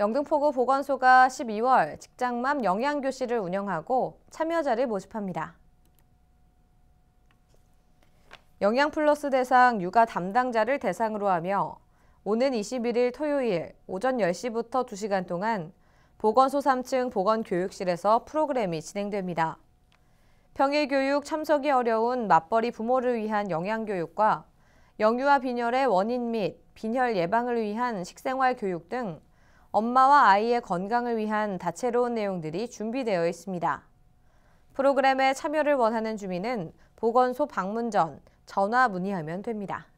영등포구 보건소가 12월 직장맘 영양교실을 운영하고 참여자를 모집합니다. 영양플러스 대상 육아 담당자를 대상으로 하며 오는 21일 토요일 오전 10시부터 2시간 동안 보건소 3층 보건교육실에서 프로그램이 진행됩니다. 평일교육 참석이 어려운 맞벌이 부모를 위한 영양교육과 영유아 빈혈의 원인 및 빈혈 예방을 위한 식생활 교육 등 엄마와 아이의 건강을 위한 다채로운 내용들이 준비되어 있습니다. 프로그램에 참여를 원하는 주민은 보건소 방문 전 전화 문의하면 됩니다.